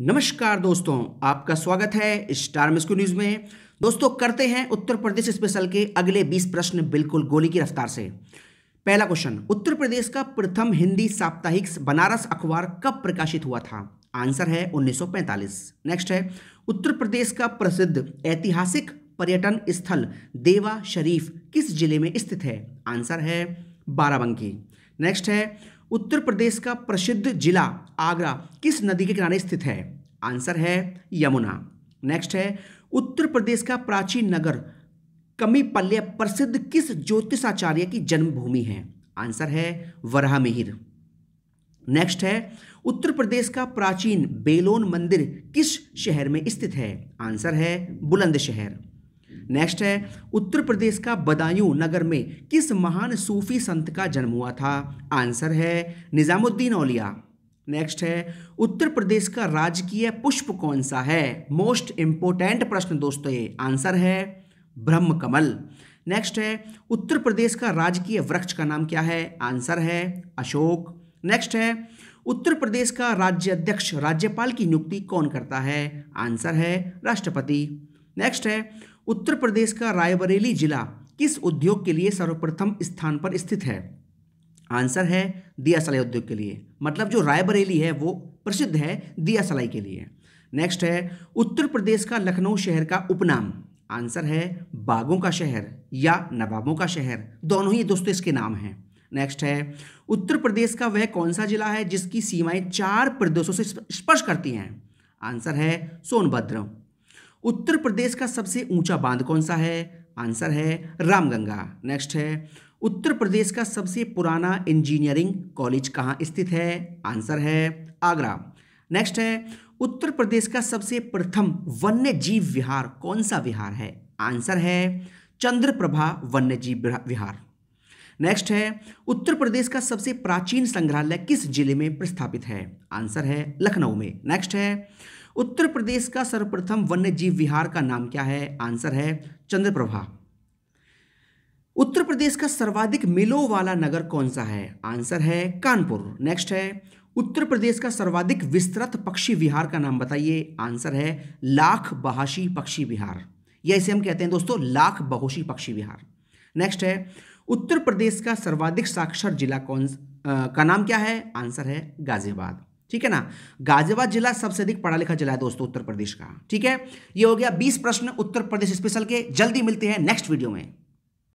नमस्कार दोस्तों आपका स्वागत है स्टार मिस्को न्यूज में दोस्तों करते हैं उत्तर प्रदेश स्पेशल के अगले 20 प्रश्न बिल्कुल गोली की रफ्तार से पहला क्वेश्चन उत्तर प्रदेश का प्रथम हिंदी साप्ताहिक बनारस अखबार कब प्रकाशित हुआ था आंसर है 1945 नेक्स्ट है उत्तर प्रदेश का प्रसिद्ध ऐतिहासिक पर्यटन स्थल देवा शरीफ किस जिले में स्थित है आंसर है बाराबंकी नेक्स्ट है उत्तर प्रदेश का प्रसिद्ध जिला आगरा किस नदी के किनारे स्थित है आंसर है यमुना नेक्स्ट है उत्तर प्रदेश का प्राचीन नगर कमीपल्ले प्रसिद्ध किस ज्योतिषाचार्य की जन्मभूमि है आंसर है वराहमिहिर मिहिर नेक्स्ट है उत्तर प्रदेश का प्राचीन बेलोन मंदिर किस शहर में स्थित है आंसर है बुलंदशहर नेक्स्ट है उत्तर प्रदेश का बदायूं नगर में किस महान सूफी संत का जन्म हुआ था आंसर है निज़ामुद्दीन औलिया नेक्स्ट है उत्तर प्रदेश का राजकीय पुष्प कौन सा है मोस्ट इंपोर्टेंट प्रश्न दोस्तों ये आंसर है ब्रह्म कमल नेक्स्ट है उत्तर प्रदेश का राजकीय वृक्ष का नाम क्या है आंसर है अशोक नेक्स्ट है उत्तर प्रदेश का राज्य अध्यक्ष राज्यपाल की नियुक्ति कौन करता है आंसर है राष्ट्रपति नेक्स्ट है उत्तर प्रदेश का रायबरेली जिला किस उद्योग के लिए सर्वप्रथम स्थान पर स्थित है आंसर है दिया सलाई उद्योग के लिए मतलब जो रायबरेली है वो प्रसिद्ध है दिया सलाई के लिए नेक्स्ट है उत्तर प्रदेश का लखनऊ शहर का उपनाम आंसर है बागों का शहर या नवाबों का शहर दोनों ही दोस्तों इसके नाम हैं नेक्स्ट है उत्तर प्रदेश का वह कौन सा जिला है जिसकी सीमाएं चार प्रदेशों से स्पर्श करती हैं आंसर है सोनभद्र उत्तर प्रदेश का सबसे ऊंचा बांध कौन सा है आंसर है रामगंगा नेक्स्ट है उत्तर प्रदेश का सबसे पुराना इंजीनियरिंग कॉलेज कहाँ स्थित है आंसर है आगरा नेक्स्ट है उत्तर प्रदेश का सबसे प्रथम वन्य जीव विहार कौन सा विहार है आंसर है चंद्रप्रभा वन्य जीव विहार नेक्स्ट है उत्तर प्रदेश का सबसे प्राचीन संग्रहालय किस जिले में प्रस्थापित है आंसर है लखनऊ में नेक्स्ट है उत्तर प्रदेश का सर्वप्रथम वन्य जीव विहार का नाम क्या है आंसर है चंद्रप्रभा उत्तर प्रदेश का सर्वाधिक मिलो वाला नगर कौन सा है आंसर है कानपुर नेक्स्ट है उत्तर प्रदेश का सर्वाधिक विस्तृत पक्षी विहार का नाम बताइए आंसर है लाख बहाशी पक्षी विहार या इसे हम कहते हैं दोस्तों लाख बहोशी पक्षी विहार नेक्स्ट है उत्तर प्रदेश का सर्वाधिक साक्षर जिला कौन आ, का नाम क्या है आंसर है गाजियाबाद ठीक है ना गाजियाबाद जिला सबसे अधिक पढ़ा लिखा जिला है दोस्तों उत्तर प्रदेश का ठीक है ये हो गया बीस प्रश्न उत्तर प्रदेश स्पेशल के जल्दी मिलते हैं नेक्स्ट वीडियो में